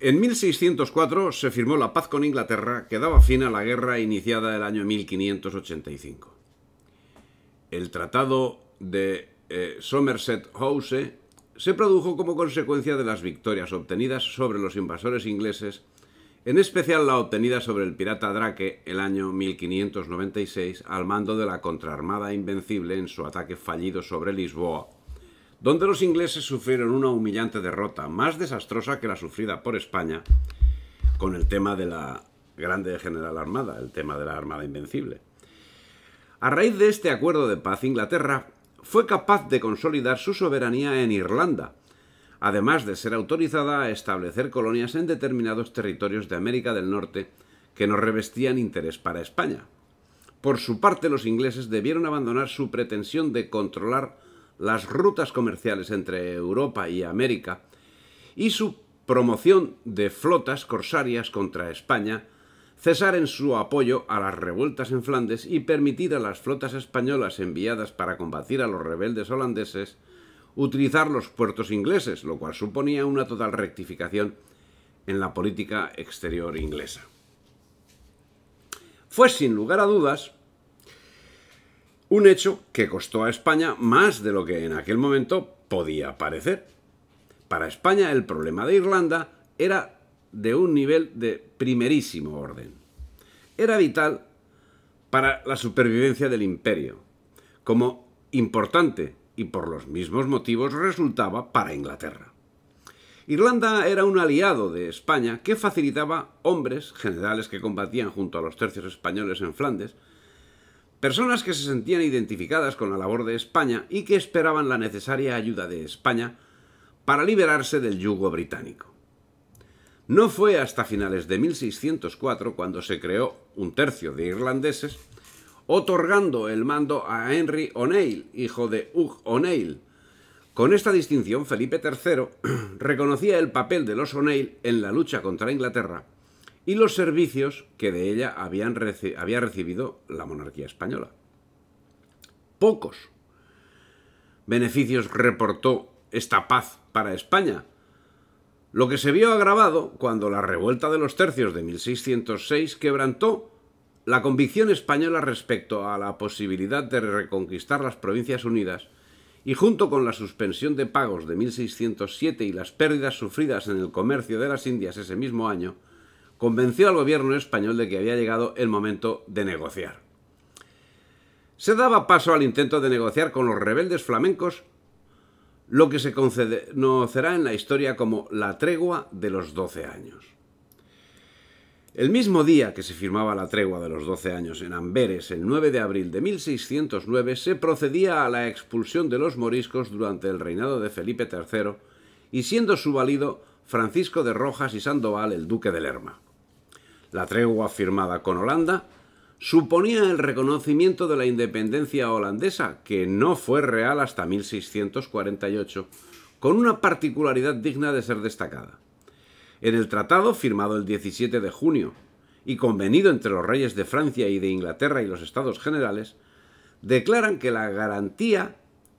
En 1604 se firmó la paz con Inglaterra que daba fin a la guerra iniciada el año 1585. El Tratado de eh, Somerset House se produjo como consecuencia de las victorias obtenidas sobre los invasores ingleses, en especial la obtenida sobre el pirata Drake el año 1596 al mando de la contraarmada invencible en su ataque fallido sobre Lisboa donde los ingleses sufrieron una humillante derrota, más desastrosa que la sufrida por España con el tema de la Grande General Armada, el tema de la Armada Invencible. A raíz de este acuerdo de paz, Inglaterra fue capaz de consolidar su soberanía en Irlanda, además de ser autorizada a establecer colonias en determinados territorios de América del Norte que no revestían interés para España. Por su parte, los ingleses debieron abandonar su pretensión de controlar las rutas comerciales entre Europa y América y su promoción de flotas corsarias contra España, cesar en su apoyo a las revueltas en Flandes y permitir a las flotas españolas enviadas para combatir a los rebeldes holandeses utilizar los puertos ingleses, lo cual suponía una total rectificación en la política exterior inglesa. Fue sin lugar a dudas un hecho que costó a España más de lo que en aquel momento podía parecer. Para España el problema de Irlanda era de un nivel de primerísimo orden. Era vital para la supervivencia del imperio, como importante y por los mismos motivos resultaba para Inglaterra. Irlanda era un aliado de España que facilitaba hombres, generales que combatían junto a los tercios españoles en Flandes, Personas que se sentían identificadas con la labor de España y que esperaban la necesaria ayuda de España para liberarse del yugo británico. No fue hasta finales de 1604 cuando se creó un tercio de irlandeses, otorgando el mando a Henry O'Neill, hijo de Hugh O'Neill. Con esta distinción, Felipe III reconocía el papel de los O'Neill en la lucha contra Inglaterra y los servicios que de ella había recibido la monarquía española. Pocos beneficios reportó esta paz para España, lo que se vio agravado cuando la revuelta de los tercios de 1606 quebrantó la convicción española respecto a la posibilidad de reconquistar las provincias unidas y junto con la suspensión de pagos de 1607 y las pérdidas sufridas en el comercio de las Indias ese mismo año, convenció al gobierno español de que había llegado el momento de negociar. Se daba paso al intento de negociar con los rebeldes flamencos lo que se conocerá en la historia como la tregua de los 12 años. El mismo día que se firmaba la tregua de los 12 años en Amberes, el 9 de abril de 1609, se procedía a la expulsión de los moriscos durante el reinado de Felipe III y siendo su valido Francisco de Rojas y Sandoval, el duque de Lerma. La tregua firmada con Holanda suponía el reconocimiento de la independencia holandesa, que no fue real hasta 1648, con una particularidad digna de ser destacada. En el tratado firmado el 17 de junio y convenido entre los reyes de Francia y de Inglaterra y los estados generales, declaran que la garantía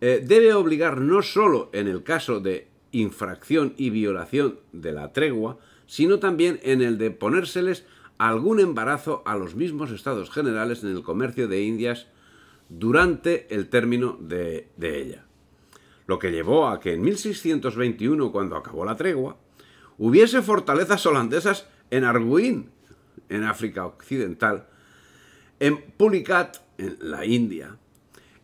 eh, debe obligar no sólo en el caso de infracción y violación de la tregua, sino también en el de ponérseles algún embarazo a los mismos estados generales en el comercio de Indias durante el término de, ella. Lo que llevó a que en 1621, cuando acabó la tregua, hubiese fortalezas holandesas en Arguín, en África Occidental, en Pulicat, en la India,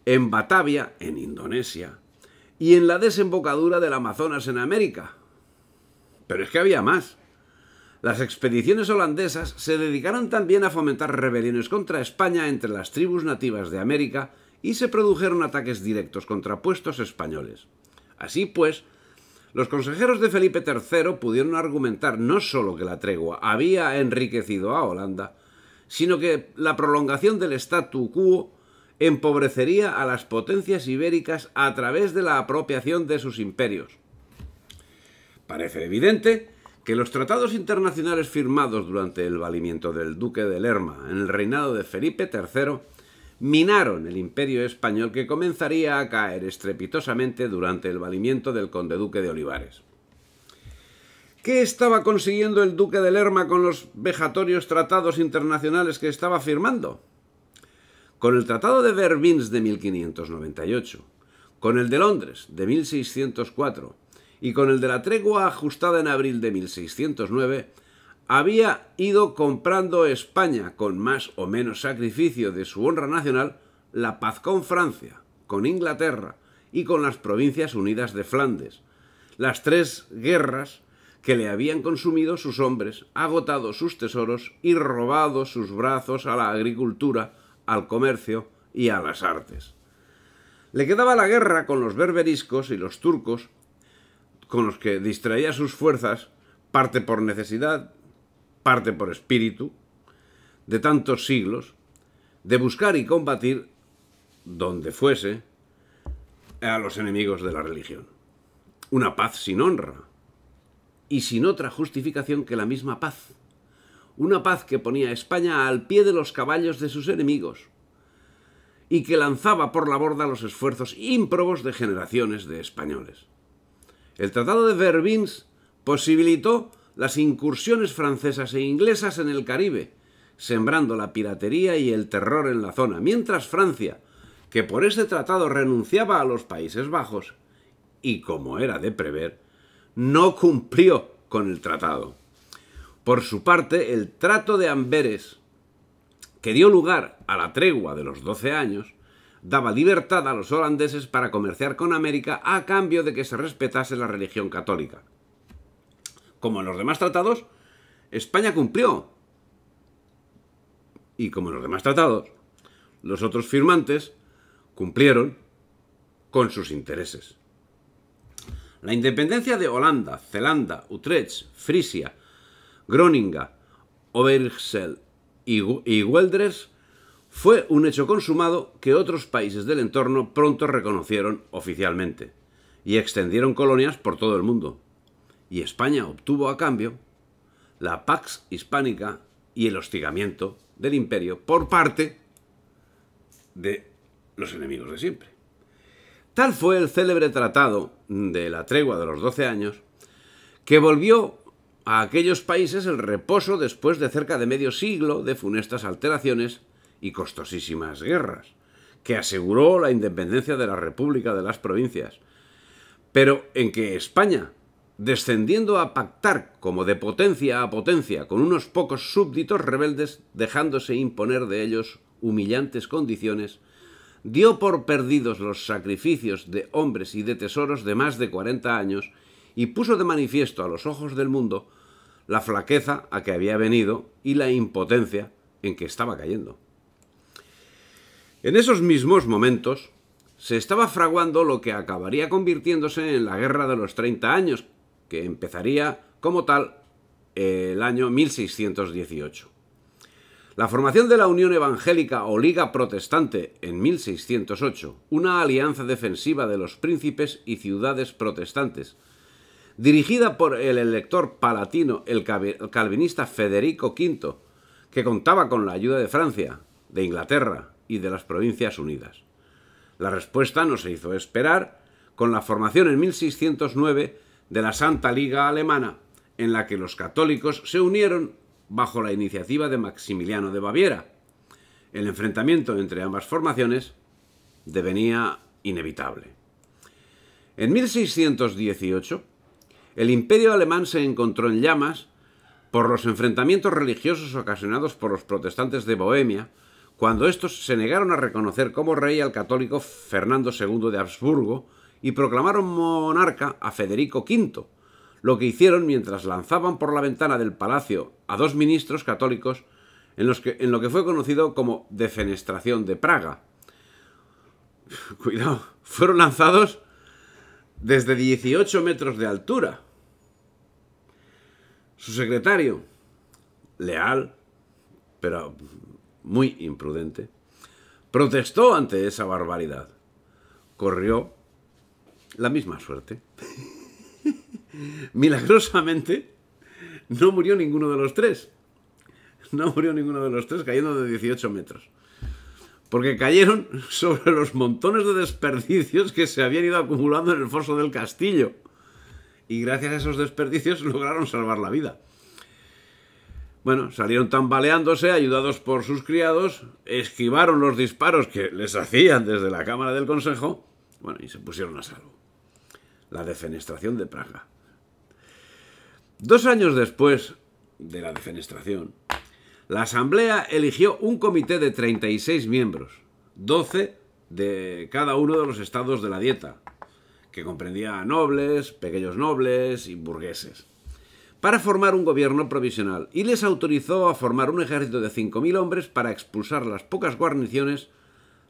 en Batavia, en Indonesia, y en la desembocadura del Amazonas en América. Pero es que había más. Las expediciones holandesas se dedicaron también a fomentar rebeliones contra España entre las tribus nativas de América y se produjeron ataques directos contra puestos españoles. Así pues, los consejeros de Felipe III pudieron argumentar no solo que la tregua había enriquecido a Holanda, sino que la prolongación del statu quo empobrecería a las potencias ibéricas a través de la apropiación de sus imperios. Parece evidente que los tratados internacionales firmados durante el valimiento del duque de Lerma en el reinado de Felipe III minaron el imperio español que comenzaría a caer estrepitosamente durante el valimiento del conde duque de Olivares. ¿Qué estaba consiguiendo el duque de Lerma con los vejatorios tratados internacionales que estaba firmando? Con el Tratado de Verbins de 1598, con el de Londres de 1604, y con el de la tregua ajustada en abril de 1609, había ido comprando España, con más o menos sacrificio de su honra nacional, la paz con Francia, con Inglaterra y con las Provincias Unidas de Flandes, las tres guerras que le habían consumido sus hombres, agotado sus tesoros y robado sus brazos a la agricultura, al comercio y a las artes. Le quedaba la guerra con los berberiscos y los turcos, con los que distraía sus fuerzas, parte por necesidad, parte por espíritu, de tantos siglos, de buscar y combatir, donde fuese, a los enemigos de la religión. Una paz sin honra y sin otra justificación que la misma paz. Una paz que ponía a España al pie de los caballos de sus enemigos y que lanzaba por la borda los esfuerzos ímprobos de generaciones de españoles. El Tratado de Verbins posibilitó las incursiones francesas e inglesas en el Caribe, sembrando la piratería y el terror en la zona, mientras Francia, que por ese tratado renunciaba a los Países Bajos, y como era de prever, no cumplió con el tratado. Por su parte, el trato de Amberes, que dio lugar a la tregua de los 12 años, daba libertad a los holandeses para comerciar con América a cambio de que se respetase la religión católica. Como en los demás tratados, España cumplió. Y como en los demás tratados, los otros firmantes cumplieron con sus intereses. La independencia de Holanda, Zelanda, Utrecht, Frisia, Groninga, Overijssel y, Weldres fue un hecho consumado que otros países del entorno pronto reconocieron oficialmente y extendieron colonias por todo el mundo. Y España obtuvo a cambio la Pax Hispánica y el hostigamiento del imperio por parte de los enemigos de siempre. Tal fue el célebre tratado de la tregua de los 12 años que volvió a aquellos países el reposo después de cerca de medio siglo de funestas alteraciones y costosísimas guerras, que aseguró la independencia de la República de las Provincias, pero en que España, descendiendo a pactar como de potencia a potencia con unos pocos súbditos rebeldes, dejándose imponer de ellos humillantes condiciones, dio por perdidos los sacrificios de hombres y de tesoros de más de 40 años y puso de manifiesto a los ojos del mundo la flaqueza a que había venido y la impotencia en que estaba cayendo. En esos mismos momentos se estaba fraguando lo que acabaría convirtiéndose en la Guerra de los 30 años, que empezaría como tal el año 1618. La formación de la Unión Evangélica o Liga Protestante en 1608, una alianza defensiva de los príncipes y ciudades protestantes, dirigida por el elector palatino, el calvinista Federico V, que contaba con la ayuda de Francia, de Inglaterra y de las Provincias Unidas. La respuesta no se hizo esperar con la formación en 1609 de la Santa Liga Alemana, en la que los católicos se unieron bajo la iniciativa de Maximiliano de Baviera. El enfrentamiento entre ambas formaciones devenía inevitable. En 1618, el imperio alemán se encontró en llamas por los enfrentamientos religiosos ocasionados por los protestantes de Bohemia cuando estos se negaron a reconocer como rey al católico Fernando II de Habsburgo y proclamaron monarca a Federico V, lo que hicieron mientras lanzaban por la ventana del palacio a dos ministros católicos en, lo que fue conocido como defenestración de Praga. Cuidado, fueron lanzados desde 18 metros de altura. Su secretario, leal, pero muy imprudente, protestó ante esa barbaridad. Corrió la misma suerte. Milagrosamente, no murió ninguno de los tres. No murió ninguno de los tres cayendo de 18 metros. Porque cayeron sobre los montones de desperdicios que se habían ido acumulando en el foso del castillo. Y gracias a esos desperdicios lograron salvar la vida. Bueno, salieron tambaleándose, ayudados por sus criados, esquivaron los disparos que les hacían desde la Cámara del Consejo, bueno, y se pusieron a salvo. La defenestración de Praga. Dos años después de la defenestración, la Asamblea eligió un comité de 36 miembros, 12 de cada uno de los estados de la dieta, que comprendía nobles, pequeños nobles y burgueses para formar un gobierno provisional y les autorizó a formar un ejército de 5.000 hombres para expulsar las pocas guarniciones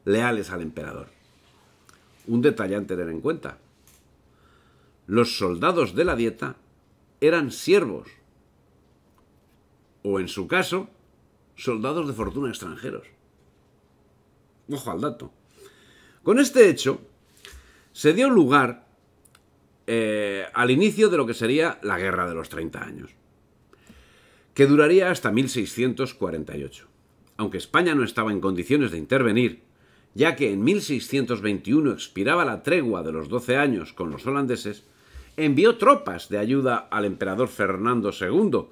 leales al emperador. Un detalle a tener en cuenta. Los soldados de la dieta eran siervos, o en su caso, soldados de fortuna extranjeros. Ojo al dato. Con este hecho, se dio lugar eh, al inicio de lo que sería la Guerra de los 30 Años, que duraría hasta 1648. Aunque España no estaba en condiciones de intervenir, ya que en 1621 expiraba la tregua de los 12 años con los holandeses, envió tropas de ayuda al emperador Fernando II,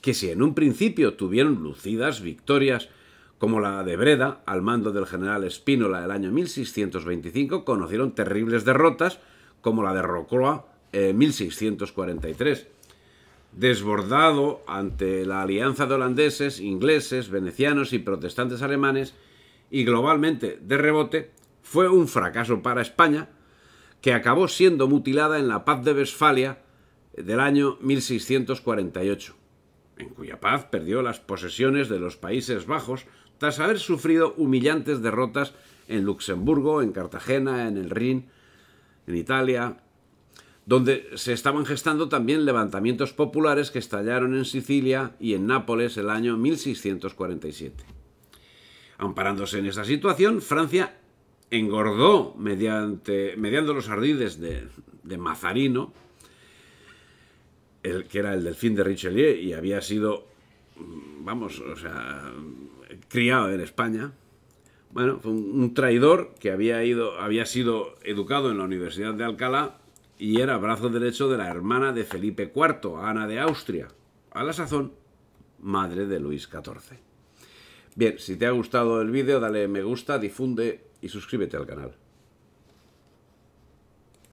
que si en un principio tuvieron lucidas victorias, como la de Breda, al mando del general Espínola el año 1625, conocieron terribles derrotas como la de Rocroa, en 1643. Desbordado ante la alianza de holandeses, ingleses, venecianos y protestantes alemanes, y globalmente de rebote, fue un fracaso para España, que acabó siendo mutilada en la paz de Westfalia eh, del año 1648, en cuya paz perdió las posesiones de los Países Bajos tras haber sufrido humillantes derrotas en Luxemburgo, en Cartagena, en el Rin en Italia, donde se estaban gestando también levantamientos populares que estallaron en Sicilia y en Nápoles el año 1647. Amparándose en esta situación, Francia engordó mediante, mediando los ardides de, de Mazarino, el, que era el delfín de Richelieu y había sido, vamos, o sea, criado en España, bueno, fue un traidor que había, ido, había sido educado en la Universidad de Alcalá y era brazo derecho de la hermana de Felipe IV, Ana de Austria, a la sazón madre de Luis XIV. Bien, si te ha gustado el vídeo, dale me gusta, difunde y suscríbete al canal.